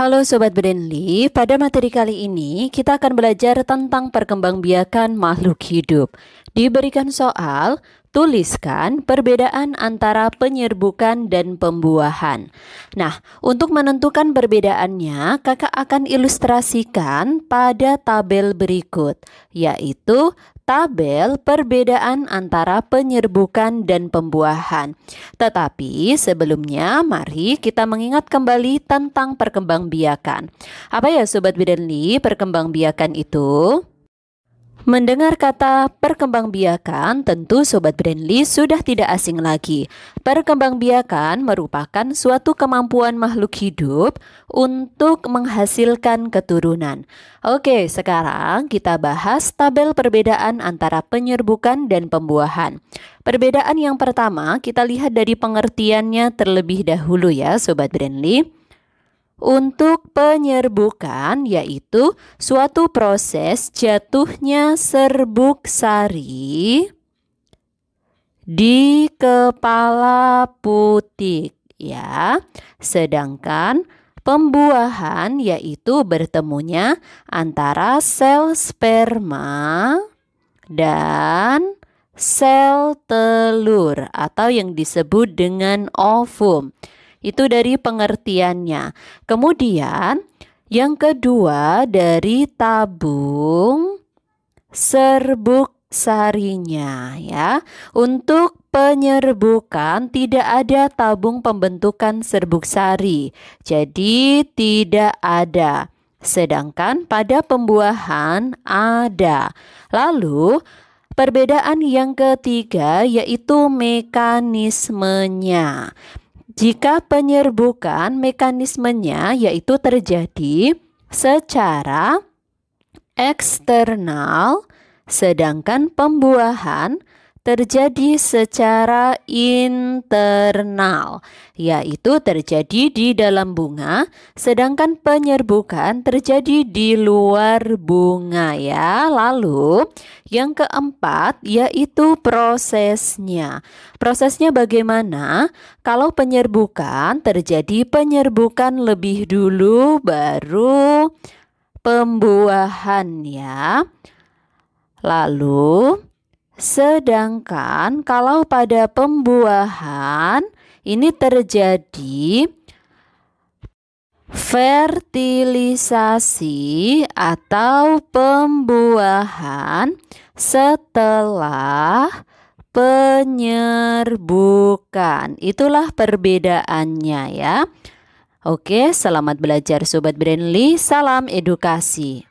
Halo Sobat Brandly, pada materi kali ini kita akan belajar tentang perkembangbiakan makhluk hidup. Diberikan soal, tuliskan perbedaan antara penyerbukan dan pembuahan. Nah, untuk menentukan perbedaannya, kakak akan ilustrasikan pada tabel berikut, yaitu tabel perbedaan antara penyerbukan dan pembuahan. Tetapi sebelumnya mari kita mengingat kembali tentang perkembangbiakan. Apa ya sobat bidanli perkembangbiakan itu? Mendengar kata perkembangbiakan, tentu sobat Brandly sudah tidak asing lagi. Perkembangbiakan merupakan suatu kemampuan makhluk hidup untuk menghasilkan keturunan. Oke, sekarang kita bahas tabel perbedaan antara penyerbukan dan pembuahan. Perbedaan yang pertama kita lihat dari pengertiannya terlebih dahulu ya, sobat Brandly. Untuk penyerbukan yaitu suatu proses jatuhnya serbuk sari di kepala putik ya. Sedangkan pembuahan yaitu bertemunya antara sel sperma dan sel telur atau yang disebut dengan ovum. Itu dari pengertiannya. Kemudian yang kedua dari tabung serbuk sarinya ya. Untuk penyerbukan tidak ada tabung pembentukan serbuk sari. Jadi tidak ada. Sedangkan pada pembuahan ada. Lalu Perbedaan yang ketiga yaitu mekanismenya. Jika penyerbukan mekanismenya yaitu terjadi secara eksternal sedangkan pembuahan terjadi secara internal, yaitu terjadi di dalam bunga, sedangkan penyerbukan terjadi di luar bunga ya. Lalu, yang keempat yaitu prosesnya. Prosesnya bagaimana? Kalau penyerbukan terjadi penyerbukan lebih dulu baru pembuahan ya. Lalu Sedangkan kalau pada pembuahan ini terjadi fertilisasi atau pembuahan setelah penyerbukan. Itulah perbedaannya ya. Oke, selamat belajar Sobat Brandly. Salam edukasi.